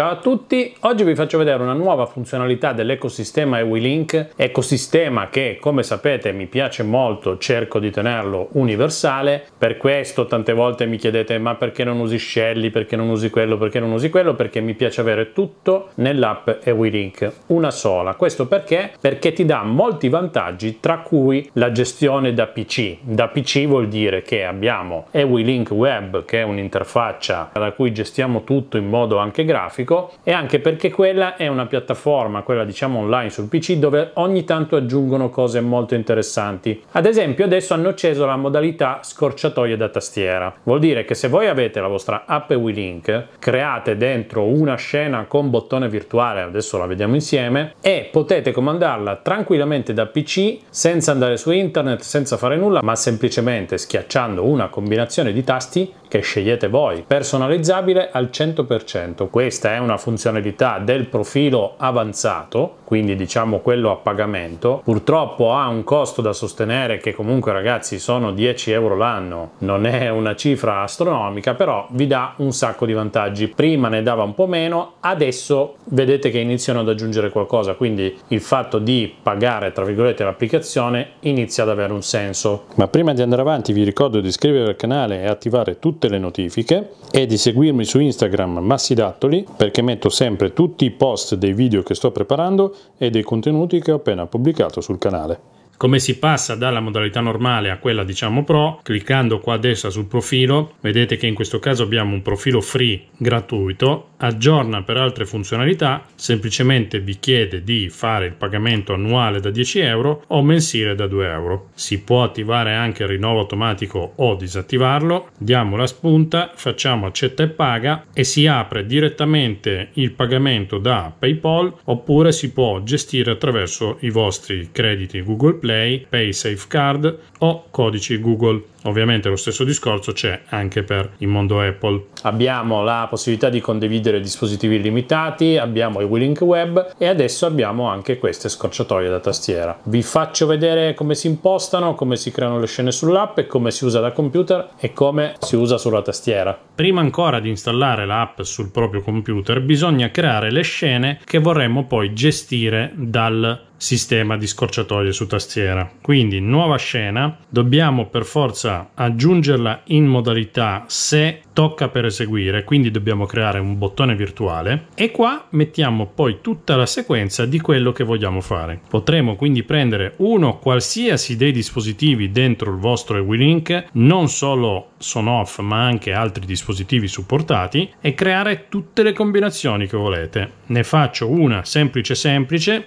Ciao a tutti, oggi vi faccio vedere una nuova funzionalità dell'ecosistema EwiLink, ecosistema che come sapete mi piace molto, cerco di tenerlo universale, per questo tante volte mi chiedete ma perché non usi Shelly, perché non usi quello, perché non usi quello, perché mi piace avere tutto nell'app EwiLink, una sola. Questo perché? Perché ti dà molti vantaggi tra cui la gestione da PC. Da PC vuol dire che abbiamo EwiLink Web che è un'interfaccia da cui gestiamo tutto in modo anche grafico, specifico e anche perché quella è una piattaforma, quella diciamo online sul PC, dove ogni tanto aggiungono cose molto interessanti. Ad esempio adesso hanno acceso la modalità scorciatoie da tastiera. Vuol dire che se voi avete la vostra app WeLink, create dentro una scena con bottone virtuale, adesso la vediamo insieme, e potete comandarla tranquillamente da PC senza andare su internet, senza fare nulla, ma semplicemente schiacciando una combinazione di tasti che scegliete voi, personalizzabile al 100%. Questa è una funzionalità del profilo avanzato, quindi diciamo quello a pagamento, purtroppo ha un costo da sostenere che comunque ragazzi sono 10 euro l'anno, non è una cifra astronomica, però vi dà un sacco di vantaggi. Prima ne dava un po' meno, adesso vedete che iniziano ad aggiungere qualcosa, quindi il fatto di pagare tra virgolette l'applicazione inizia ad avere un senso. Ma prima di andare avanti vi ricordo di iscrivervi al canale e attivare tutte le notifiche e di seguirmi su Instagram Massidattoli perché metto sempre tutti i post dei video che sto preparando e dei contenuti che ho appena pubblicato sul canale. Come si passa dalla modalità normale a quella diciamo pro? Cliccando qua a destra sul profilo, vedete che in questo caso abbiamo un profilo free gratuito, aggiorna per altre funzionalità, semplicemente vi chiede di fare il pagamento annuale da 10 euro o mensile da 2 euro. Si può attivare anche il rinnovo automatico o disattivarlo, diamo la spunta, facciamo accetta e paga e si apre direttamente il pagamento da PayPal oppure si può gestire attraverso i vostri crediti Google Play Play, PaySafe Card o codici Google. Ovviamente lo stesso discorso c'è anche per il mondo Apple. Abbiamo la possibilità di condividere dispositivi limitati, abbiamo il WeLink Web e adesso abbiamo anche queste scorciatoie da tastiera. Vi faccio vedere come si impostano, come si creano le scene sull'app e come si usa da computer e come si usa sulla tastiera. Prima ancora di installare l'app sul proprio computer bisogna creare le scene che vorremmo poi gestire dal sistema di scorciatoie su tastiera. Quindi nuova scena, dobbiamo per forza possa aggiungerla in modalità se tocca per eseguire, quindi dobbiamo creare un bottone virtuale e qua mettiamo poi tutta la sequenza di quello che vogliamo fare. Potremo quindi prendere uno qualsiasi dei dispositivi dentro il vostro Ewilink, non solo son off ma anche altri dispositivi supportati e creare tutte le combinazioni che volete. Ne faccio una semplice semplice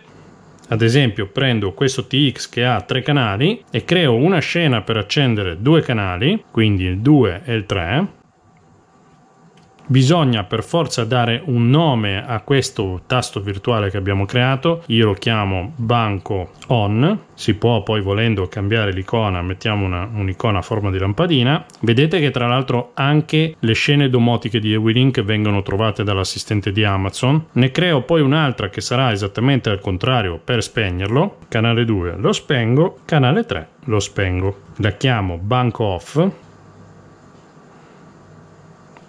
ad esempio prendo questo TX che ha tre canali e creo una scena per accendere due canali, quindi il 2 e il 3, Bisogna per forza dare un nome a questo tasto virtuale che abbiamo creato. Io lo chiamo banco on. Si può poi volendo cambiare l'icona, mettiamo una, un'icona a forma di lampadina. Vedete che tra l'altro anche le scene domotiche di Ewilink vengono trovate dall'assistente di Amazon. Ne creo poi un'altra che sarà esattamente al contrario per spegnerlo. Canale 2 lo spengo, canale 3 lo spengo. La chiamo banco off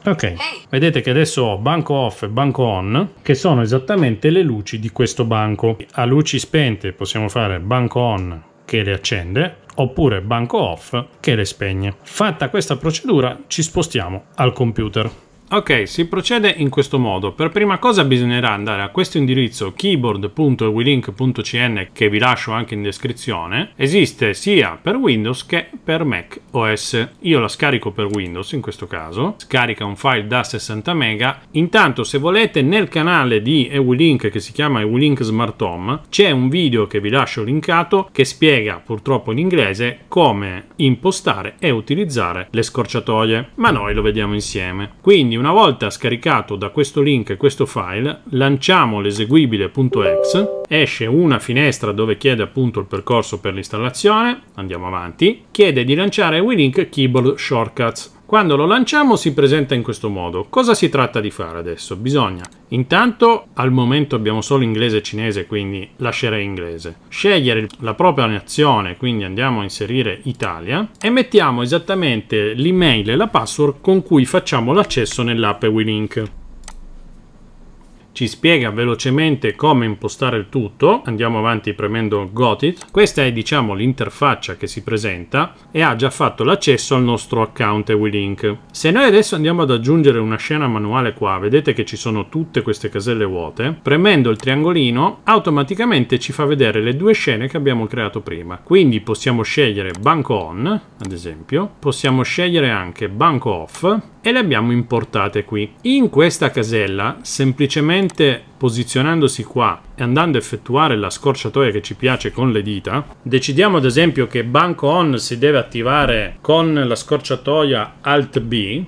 Ok, hey. vedete che adesso ho banco off e banco on, che sono esattamente le luci di questo banco. A luci spente possiamo fare banco on che le accende oppure banco off che le spegne. Fatta questa procedura ci spostiamo al computer. Ok, si procede in questo modo. Per prima cosa bisognerà andare a questo indirizzo keyboard.wilink.cn che vi lascio anche in descrizione. Esiste sia per Windows che per Mac OS. Io la scarico per Windows in questo caso. Scarica un file da 60 MB. Intanto se volete nel canale di Ewilink che si chiama Ewilink Smart Home c'è un video che vi lascio linkato che spiega purtroppo in inglese come impostare e utilizzare le scorciatoie. Ma noi lo vediamo insieme. Quindi quindi una volta scaricato da questo link questo file, lanciamo l'eseguibile.exe, esce una finestra dove chiede appunto il percorso per l'installazione, andiamo avanti, chiede di lanciare WeLink Keyboard Shortcuts. Quando lo lanciamo si presenta in questo modo. Cosa si tratta di fare adesso? Bisogna, intanto al momento abbiamo solo inglese e cinese, quindi lascerei inglese. Scegliere la propria nazione, quindi andiamo a inserire Italia e mettiamo esattamente l'email e la password con cui facciamo l'accesso nell'app WeLink ci spiega velocemente come impostare il tutto. Andiamo avanti premendo Got It. Questa è diciamo l'interfaccia che si presenta e ha già fatto l'accesso al nostro account e WeLink. Se noi adesso andiamo ad aggiungere una scena manuale qua, vedete che ci sono tutte queste caselle vuote, premendo il triangolino automaticamente ci fa vedere le due scene che abbiamo creato prima. Quindi possiamo scegliere Banco On, ad esempio, possiamo scegliere anche Banco Off e le abbiamo importate qui. In questa casella semplicemente solamente posizionandosi qua e andando a effettuare la scorciatoia che ci piace con le dita, decidiamo ad esempio che banco on si deve attivare con la scorciatoia alt B,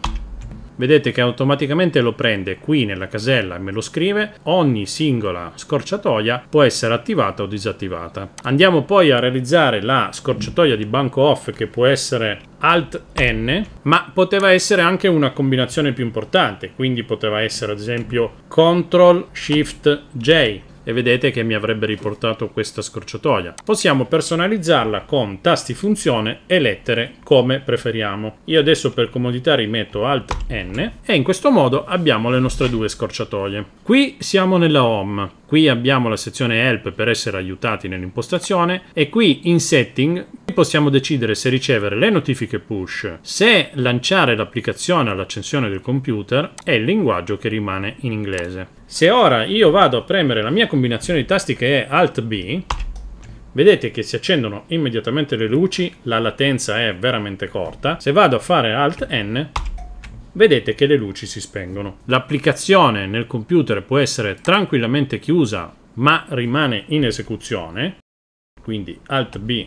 vedete che automaticamente lo prende qui nella casella e me lo scrive ogni singola scorciatoia può essere attivata o disattivata andiamo poi a realizzare la scorciatoia di banco off che può essere alt n ma poteva essere anche una combinazione più importante quindi poteva essere ad esempio ctrl shift j e vedete che mi avrebbe riportato questa scorciatoia. Possiamo personalizzarla con tasti funzione e lettere come preferiamo. Io adesso per comodità rimetto Alt N e in questo modo abbiamo le nostre due scorciatoie. Qui siamo nella home, qui abbiamo la sezione help per essere aiutati nell'impostazione e qui in setting possiamo decidere se ricevere le notifiche push, se lanciare l'applicazione all'accensione del computer e il linguaggio che rimane in inglese. Se ora io vado a premere la mia combinazione di tasti che è Alt B, vedete che si accendono immediatamente le luci, la latenza è veramente corta. Se vado a fare Alt N, vedete che le luci si spengono. L'applicazione nel computer può essere tranquillamente chiusa ma rimane in esecuzione, quindi Alt B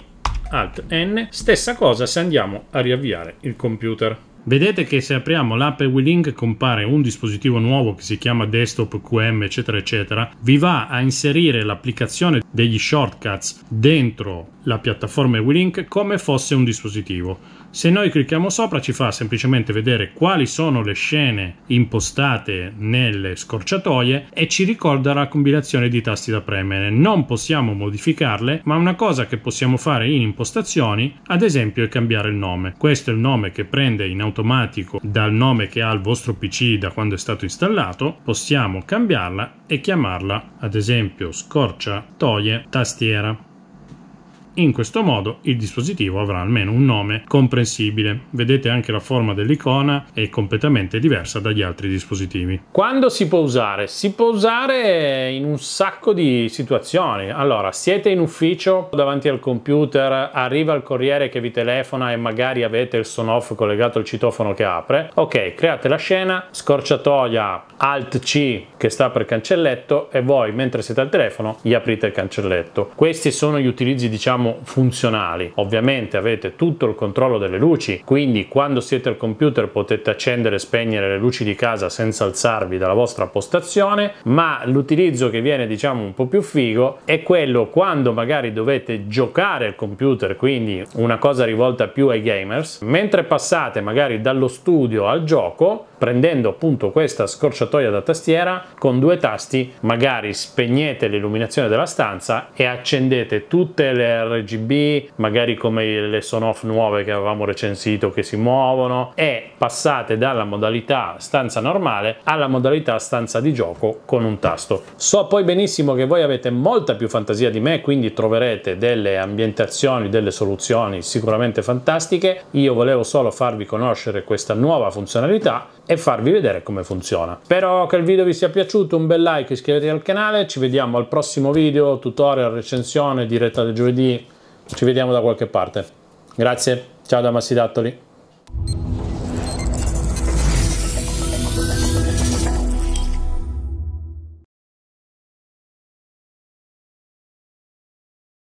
Alt N, stessa cosa se andiamo a riavviare il computer. Vedete che se apriamo l'app WeLink compare un dispositivo nuovo che si chiama Desktop QM eccetera eccetera, vi va a inserire l'applicazione degli shortcuts dentro la piattaforma WeLink come fosse un dispositivo. Se noi clicchiamo sopra ci fa semplicemente vedere quali sono le scene impostate nelle scorciatoie e ci ricorda la combinazione di tasti da premere. Non possiamo modificarle, ma una cosa che possiamo fare in impostazioni, ad esempio, è cambiare il nome. Questo è il nome che prende in automatico dal nome che ha il vostro PC da quando è stato installato. Possiamo cambiarla e chiamarla, ad esempio, scorciatoie tastiera. In questo modo il dispositivo avrà almeno un nome comprensibile. Vedete anche la forma dell'icona è completamente diversa dagli altri dispositivi. Quando si può usare? Si può usare in un sacco di situazioni. Allora, siete in ufficio davanti al computer, arriva il corriere che vi telefona e magari avete il son off collegato al citofono che apre. Ok, create la scena, scorciatoia Alt C che sta per cancelletto e voi mentre siete al telefono gli aprite il cancelletto. Questi sono gli utilizzi diciamo diciamo funzionali. Ovviamente avete tutto il controllo delle luci, quindi quando siete al computer potete accendere e spegnere le luci di casa senza alzarvi dalla vostra postazione, ma l'utilizzo che viene diciamo un po' più figo è quello quando magari dovete giocare al computer, quindi una cosa rivolta più ai gamers, mentre passate magari dallo studio al gioco, prendendo appunto questa scorciatoia da tastiera, con due tasti magari spegnete l'illuminazione della stanza e accendete tutte le RGB, magari come le Sonoff nuove che avevamo recensito che si muovono e passate dalla modalità stanza normale alla modalità stanza di gioco con un tasto. So poi benissimo che voi avete molta più fantasia di me, quindi troverete delle ambientazioni, delle soluzioni sicuramente fantastiche. Io volevo solo farvi conoscere questa nuova funzionalità e farvi vedere come funziona. Spero che il video vi sia piaciuto, un bel like, iscrivetevi al canale, ci vediamo al prossimo video, tutorial, recensione, diretta del giovedì ci vediamo da qualche parte. Grazie, ciao da Massidattoli.